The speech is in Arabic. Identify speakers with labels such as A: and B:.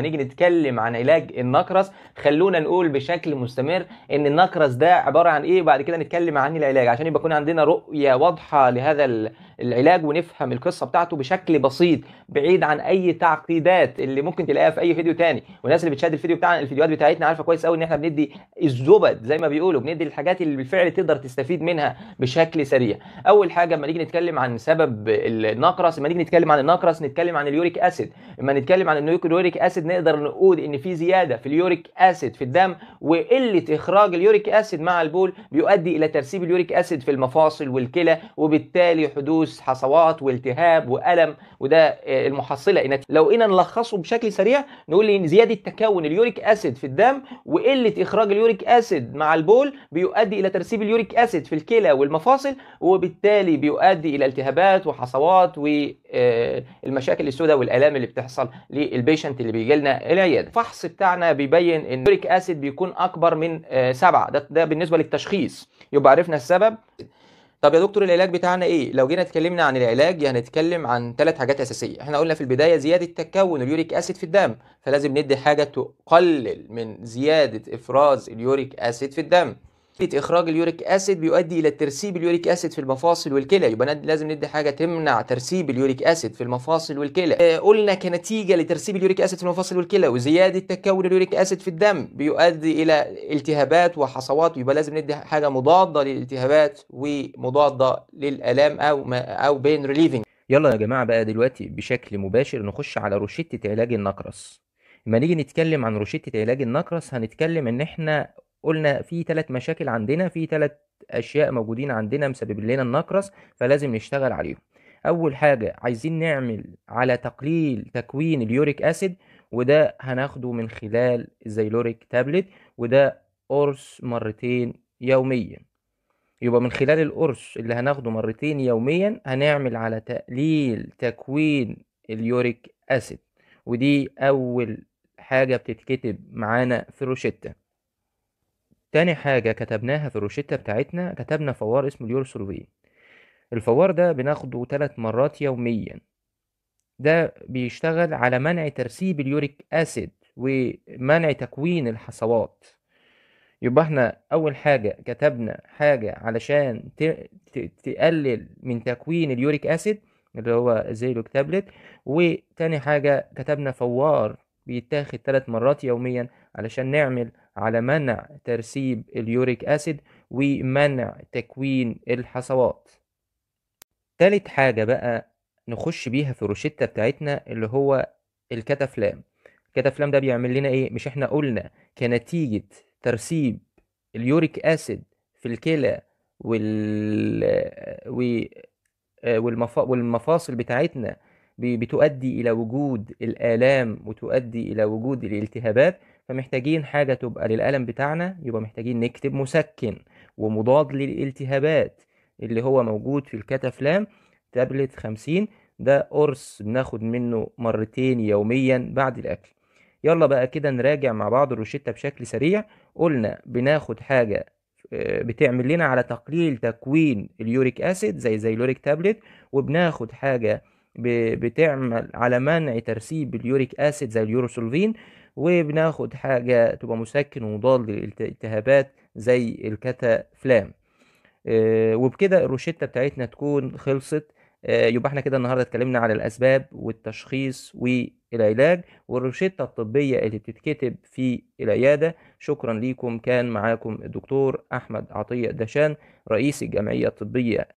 A: هنيجي نتكلم عن علاج النقرس خلونا نقول بشكل مستمر ان النقرس ده عباره عن ايه وبعد كده نتكلم عن العلاج عشان يبقى يكون عندنا رؤيه واضحه لهذا العلاج ونفهم القصه بتاعته بشكل بسيط بعيد عن اي تعقيدات اللي ممكن تلاقيها في اي فيديو تاني والناس اللي بتشاهد الفيديو بتاعنا الفيديوهات بتاعتنا عارفه كويس قوي ان احنا بندي الزبد زي ما بيقولوا بندي الحاجات اللي بالفعل تقدر تستفيد منها بشكل سريع اول حاجه لما نيجي نتكلم عن سبب النقرس لما نيجي نتكلم عن النقرس نتكلم عن اليوريك اسيد لما نتكلم عن اليوريك اسيد نقدر نقول ان في زياده في اليوريك اسيد في الدم وقله اخراج اليوريك اسيد مع البول بيؤدي الى ترسيب اليوريك اسيد في المفاصل والكلى وبالتالي حدوث تنفس حصوات والتهاب والم وده آه، المحصله إن لو قينا نلخصه بشكل سريع نقول ان زياده تكون اليوريك اسيد في الدم وقله اخراج اليوريك اسيد مع البول بيؤدي الى ترسيب اليوريك اسيد في الكلى والمفاصل وبالتالي بيؤدي الى التهابات وحصوات والمشاكل آه، السوداء والالام اللي بتحصل للبيشنت اللي بيجي لنا العياده الفحص بتاعنا بيبين ان اليوريك اسيد بيكون اكبر من آه، سبعة ده, ده بالنسبه للتشخيص يبقى عرفنا السبب طب يا دكتور العلاج بتاعنا ايه لو جينا اتكلمنا عن العلاج يعني هنتكلم يعني عن ثلاث حاجات اساسيه احنا قلنا في البدايه زياده تكون اليوريك اسيد في الدم فلازم ندي حاجه تقلل من زياده افراز اليوريك اسيد في الدم اخراج اليوريك اسيد بيؤدي الى ترسيب اليوريك اسيد في المفاصل والكلى يبقى لازم ندي حاجه تمنع ترسيب اليوريك اسيد في المفاصل والكلى آه قلنا كنتيجه لترسيب اليوريك اسيد في المفاصل والكلى وزياده تكون اليوريك اسيد في الدم بيؤدي الى التهابات وحصوات يبقى لازم ندي حاجه مضاده للالتهابات ومضاده للالام او ما او بين ريليفنج يلا يا جماعه بقى دلوقتي بشكل مباشر نخش على روشته علاج النقرس لما نيجي نتكلم عن روشته علاج النقرس هنتكلم ان احنا قلنا في ثلاث مشاكل عندنا في ثلاث اشياء موجودين عندنا مسبب لنا النقرس فلازم نشتغل عليهم اول حاجه عايزين نعمل على تقليل تكوين اليوريك اسيد وده هناخده من خلال الزيلوريك تابلت وده قرص مرتين يوميا يبقى من خلال القرص اللي هناخده مرتين يوميا هنعمل على تقليل تكوين اليوريك اسيد ودي اول حاجه بتتكتب معانا في روشته تاني حاجة كتبناها في الروشتة بتاعتنا كتبنا فوار اسمه اليورسولفين الفوار ده بناخده ثلاث مرات يوميا ده بيشتغل على منع ترسيب اليوريك اسيد ومنع تكوين الحصوات يبقى احنا اول حاجة كتبنا حاجة علشان تقلل من تكوين اليوريك اسيد اللي هو زيلوك تابلت وتاني حاجة كتبنا فوار بيتاخد ثلاث مرات يوميا علشان نعمل على منع ترسيب اليوريك أسيد ومنع تكوين الحصوات تالت حاجة بقى نخش بيها في الروشتة بتاعتنا اللي هو الكتافلام الكتافلام ده بيعمل لنا ايه مش احنا قلنا كنتيجة ترسيب اليوريك أسيد في الكلى وال والمفاصل بتاعتنا بتؤدي إلى وجود الآلام وتؤدي إلى وجود الالتهابات فمحتاجين حاجة تبقى للألم بتاعنا يبقى محتاجين نكتب مسكن ومضاد للالتهابات اللي هو موجود في الكتافلام تابلت 50 ده قرص بناخد منه مرتين يوميا بعد الأكل يلا بقى كده نراجع مع بعض الروشتة بشكل سريع قلنا بناخد حاجة آه، بتعمل لنا على تقليل تكوين اليوريك اسيد زي زي اليوريك تابلت وبناخد حاجة بتعمل على منع ترسيب اليوريك اسيد زي اليوروسولفين وبناخد حاجة تبقى مسكن ومضاد للالتهابات زي الكتافلام آه، وبكده الروشتة بتاعتنا تكون خلصت آه، يبقى احنا كده النهارده اتكلمنا على الاسباب والتشخيص والعلاج والروشته الطبيه اللي بتتكتب في العياده شكرا ليكم كان معاكم الدكتور احمد عطيه دشان رئيس الجمعيه الطبيه